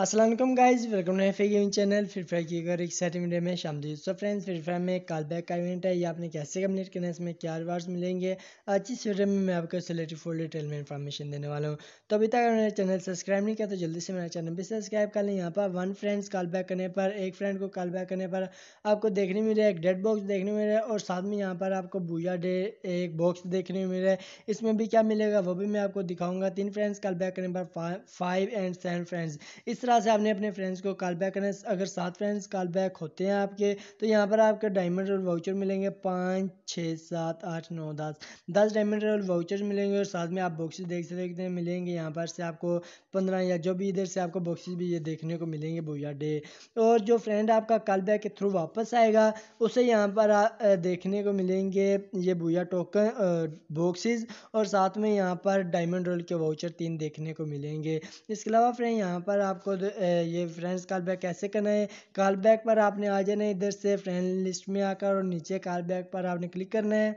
Aslam guys welcome to F gaming channel free fire की अगर एक सेट वीडियो में शामिल सो फ्रेंड्स फ्री फायर में कॉल बैक का इवेंट है ये आपने कैसे कम्प्लीट करना है इसमें क्या रिवार्ड्स मिलेंगे आज इस वीडियो में मैं आपको सिलेटिव फुल डिटेल में इन्फॉर्मेशन देने वाला हूँ तो अभी तक मेरा चैनल सब्सक्राइब नहीं किया तो जल्दी से मेरा चैनल भी सब्सक्राइब कर लें यहाँ पर वन फ्रेंड्स कॉल बैक करने पर एक फ्रेंड को कॉल बैक करने पर आपको देखने मिल रहा है एक डेड बॉक्स देखने मिल रहा है और साथ में यहाँ पर आपको बूया डे एक बॉक्स देखने मिल है इसमें भी क्या मिलेगा वो भी मैं आपको दिखाऊंगा तीन फ्रेंड्स कॉल बैक करने पर फाइव एंड सेवन फ्रेंड्स इस तरह से आपने अपने फ्रेंड्स को कॉल बैक करना है अगर सात फ्रेंड्स कॉल बैक होते हैं आपके तो यहाँ पर आपके डायमंड रोल वाउचर मिलेंगे पाँच छः सात आठ नौ दस दस डायमंड रोल वाउचर मिलेंगे और साथ में आप बॉक्सेस देख सकते हैं मिलेंगे यहाँ पर से आपको पंद्रह या जो भी इधर से आपको बॉक्सेस भी ये देखने को मिलेंगे भूया डे और जो फ्रेंड आपका कॉल बैक के थ्रू वापस आएगा उसे यहाँ पर देखने को मिलेंगे ये भूया टोकन बॉक्सेस और साथ में यहाँ पर डायमंड रोल के वाउचर तीन देखने को मिलेंगे इसके अलावा फ्रेंड यहाँ पर आपको आपको ये फ्रेंड्स कॉल बैक कैसे करना है कॉल बैक पर आपने आ जाना है इधर से फ्रेंड लिस्ट में आकर और नीचे कॉल बैक पर आपने क्लिक करना है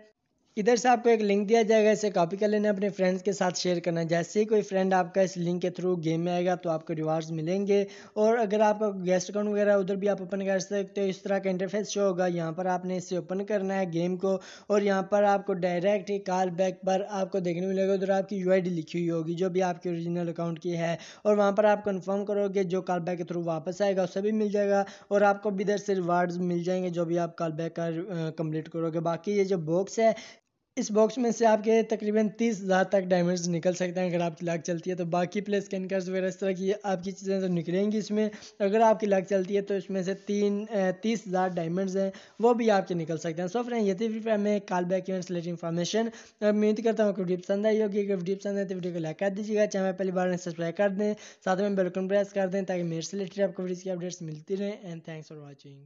इधर से आपको एक लिंक दिया जाएगा इसे कॉपी कर लेना अपने फ्रेंड्स के साथ शेयर करना जैसे ही कोई फ्रेंड आपका इस लिंक के थ्रू गेम में आएगा तो आपको रिवार्ड्स मिलेंगे और अगर आपका गेस्ट अकाउंट वगैरह उधर भी आप ओपन कर सकते हो इस तरह का इंटरफेस शो होगा यहाँ पर आपने इसे ओपन करना है गेम को और यहाँ पर आपको डायरेक्ट ही कॉल बैक पर आपको देखने मिलेगा उधर आपकी यू लिखी हुई होगी जो भी आपके ओरिजिनल अकाउंट की है और वहाँ पर आप कन्फर्म करोगे जो कॉल बैक के थ्रू वापस आएगा उसे भी मिल जाएगा और आपको भी इधर से रिवार्ड्स मिल जाएंगे जो भी आप कॉल बैक का कम्प्लीट करोगे बाकी ये जो बॉक्स है इस बॉक्स में से आपके तकरीबन तीस हज़ार तक डायमंड्स निकल सकते हैं अगर आपकी लाख चलती है तो बाकी प्ले स्कैनकर्स वगैरह इस तरह की आपकी चीज़ें तो निकलेंगी इसमें अगर आपकी लाख चलती है तो इसमें से तीन तीस हज़ार डायमंड्स हैं वो भी आपके निकल सकते हैं सो फ्रेंड ये थी फ्री फायर में call back event related information उम्मीद करता हूँ आपको वीडियो पसंद आई होगी अगर वीडियो पसंद है तो वीडियो को लाइक कर दीजिएगा चैनल पहली बार सब्सक्राइब कर दें साथ में बेलकन प्रेस कर दें ताकि मेरे से रिलेटेड आपको वीडियो की अपडेट्स मिलती रहें एंड थैंक्स फॉर वॉचिंग